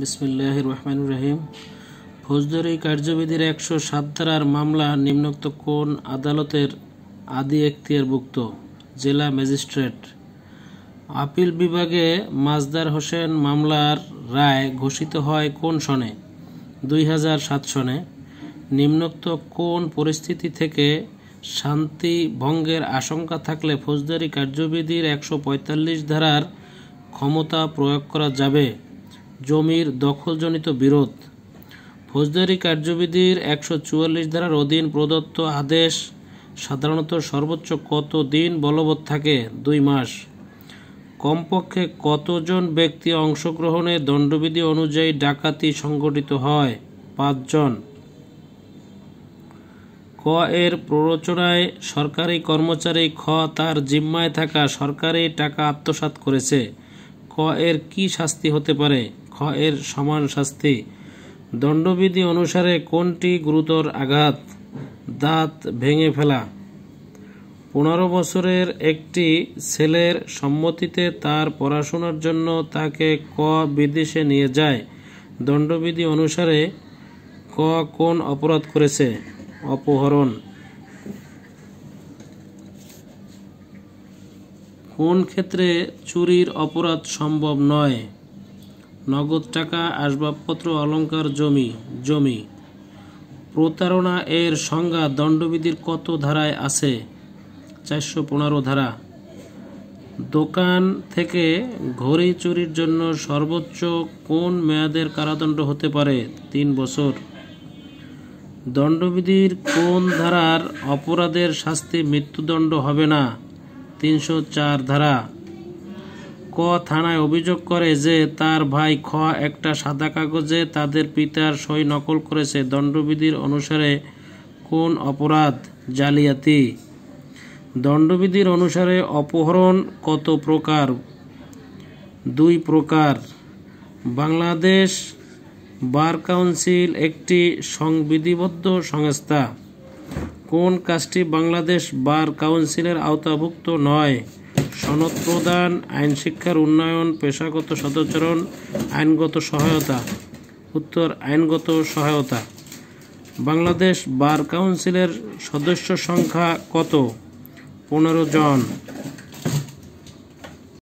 বিসমুল্লাহ রহমান রহিম ফৌজদারি কার্যবিধির একশো সাত ধারার মামলা নিম্নোক্ত কোন আদালতের আদি এখতিয়ারভুক্ত জেলা ম্যাজিস্ট্রেট আপিল বিভাগে মাজদার হোসেন মামলার রায় ঘোষিত হয় কোন সনে দুই হাজার সাত সনে নিম্নোক্ত কোন পরিস্থিতি থেকে শান্তি ভঙ্গের আশঙ্কা থাকলে ফৌজদারি কার্যবিধির একশো পঁয়তাল্লিশ ধারার ক্ষমতা প্রয়োগ করা যাবে জমির দখলজনিত বিরোধ ফৌজদারি কার্যবিধির একশো চুয়াল্লিশ ধারার অধীন প্রদত্ত আদেশ সাধারণত সর্বোচ্চ কত দিন বলবৎ থাকে দুই মাস কমপক্ষে কতজন ব্যক্তি অংশগ্রহণে দণ্ডবিধি অনুযায়ী ডাকাতি সংগঠিত হয় পাঁচজন ক এর প্ররোচনায় সরকারি কর্মচারী খ তার জিম্মায় থাকা সরকারি টাকা আত্মসাত করেছে ক এর কি শাস্তি হতে পারে খ এর সমান শাস্তি দণ্ডবিধি অনুসারে কোনটি গুরুতর আঘাত দাঁত ভেঙে ফেলা পনেরো বছরের একটি ছেলের সম্মতিতে তার পড়াশোনার জন্য তাকে ক বিদেশে নিয়ে যায় দণ্ডবিধি অনুসারে ক কোন অপরাধ করেছে অপহরণ কোন ক্ষেত্রে চুরির অপরাধ সম্ভব নয় নগদ টাকা আসবাবপত্র অলঙ্কার জমি জমি প্রতারণা এর সংজ্ঞা দণ্ডবিধির কত ধারায় আছে চারশো পনেরো ধারা দোকান থেকে ঘড়ি চুরির জন্য সর্বোচ্চ কোন মেয়াদের কারাদণ্ড হতে পারে তিন বছর দণ্ডবিধির কোন ধারার অপরাধের শাস্তি মৃত্যুদণ্ড হবে না তিনশো চার ধারা ক থানায় অভিযোগ করে যে তার ভাই খ একটা সাদা কাগজে তাদের পিতার সই নকল করেছে দণ্ডবিধির অনুসারে কোন অপরাধ জালিয়াতি দণ্ডবিধির অনুসারে অপহরণ কত প্রকার দুই প্রকার বাংলাদেশ বার কাউন্সিল একটি সংবিধিবদ্ধ সংস্থা কোন কাজটি বাংলাদেশ বার কাউন্সিলের আওতাভুক্ত নয় সনদ প্রদান আইন শিক্ষার উন্নয়ন পেশাগত সদাচরণ আইনগত সহায়তা উত্তর আইনগত সহায়তা বাংলাদেশ বার কাউন্সিলের সদস্য সংখ্যা কত পনেরো জন